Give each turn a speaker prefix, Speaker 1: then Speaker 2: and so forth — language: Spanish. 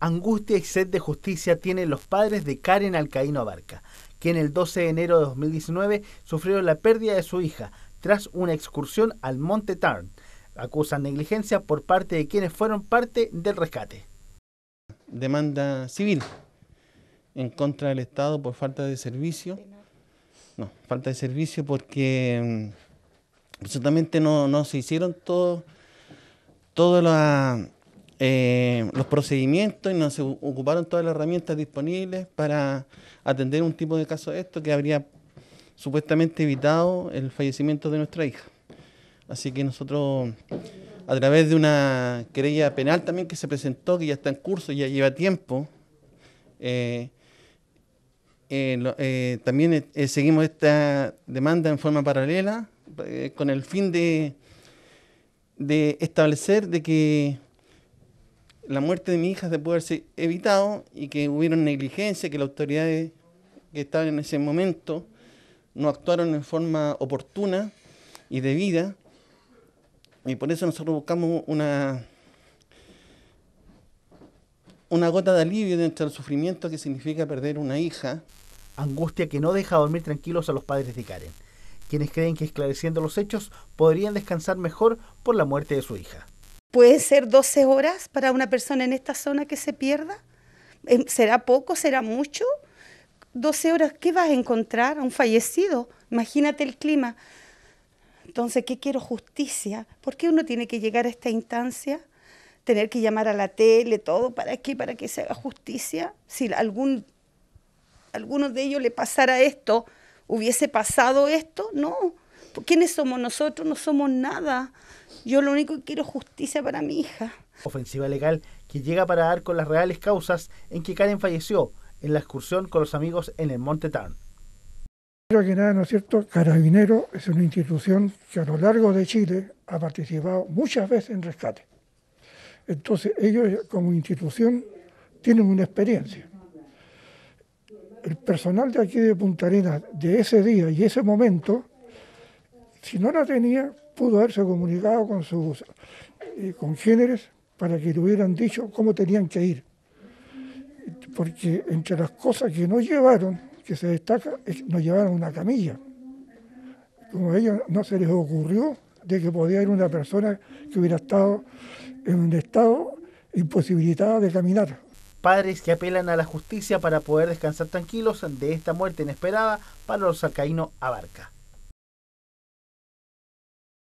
Speaker 1: Angustia y sed de justicia tienen los padres de Karen Alcaíno Abarca, quien el 12 de enero de 2019 sufrió la pérdida de su hija tras una excursión al Monte Tarn. Acusan negligencia por parte de quienes fueron parte del rescate. Demanda civil en contra del Estado por falta
Speaker 2: de servicio. No, falta de servicio porque mm, absolutamente no, se hicieron todo, eh, los procedimientos y nos ocuparon todas las herramientas disponibles para atender un tipo de caso de esto que habría supuestamente evitado el fallecimiento de nuestra hija. Así que nosotros, a través de una querella penal también que se presentó, que ya está en curso, ya lleva tiempo, eh, eh, también seguimos esta demanda en forma paralela con el fin de, de establecer de que la muerte de mi hija de poderse evitado y que hubieron negligencia, que las autoridades que estaban en ese momento no actuaron en forma oportuna y debida. Y por eso nosotros buscamos una, una gota de alivio dentro del sufrimiento que significa perder una hija.
Speaker 1: Angustia que no deja dormir tranquilos a los padres de Karen, quienes creen que esclareciendo los hechos podrían descansar mejor por la muerte de su hija.
Speaker 3: ¿Puede ser 12 horas para una persona en esta zona que se pierda? Em, ¿Será poco? ¿Será mucho? 12 horas, ¿qué vas a encontrar? A un fallecido. Imagínate el clima. Entonces, ¿qué quiero? Justicia. ¿Por qué uno tiene que llegar a esta instancia? Tener que llamar a la tele, todo, ¿para qué? Para que se haga justicia. Si algún, alguno de ellos le pasara esto, hubiese pasado esto, no. ¿Quiénes somos nosotros? No somos nada. Yo lo único que quiero es justicia para mi hija.
Speaker 1: Ofensiva legal que llega para dar con las reales causas en que Karen falleció en la excursión con los amigos en el Monte
Speaker 4: Tarn. Pero que nada, ¿no es cierto? Carabinero es una institución que a lo largo de Chile ha participado muchas veces en rescate. Entonces ellos como institución tienen una experiencia. El personal de aquí de Punta Arenas de ese día y ese momento si no la tenía, pudo haberse comunicado con sus eh, congéneres para que le hubieran dicho cómo tenían que ir. Porque entre las cosas que no llevaron, que se destaca, es, no llevaron una camilla. Como a ellos no se les ocurrió de que podía ir una persona que hubiera estado en un estado imposibilitada de caminar.
Speaker 1: Padres que apelan a la justicia para poder descansar tranquilos de esta muerte inesperada para los sacaínos Abarca.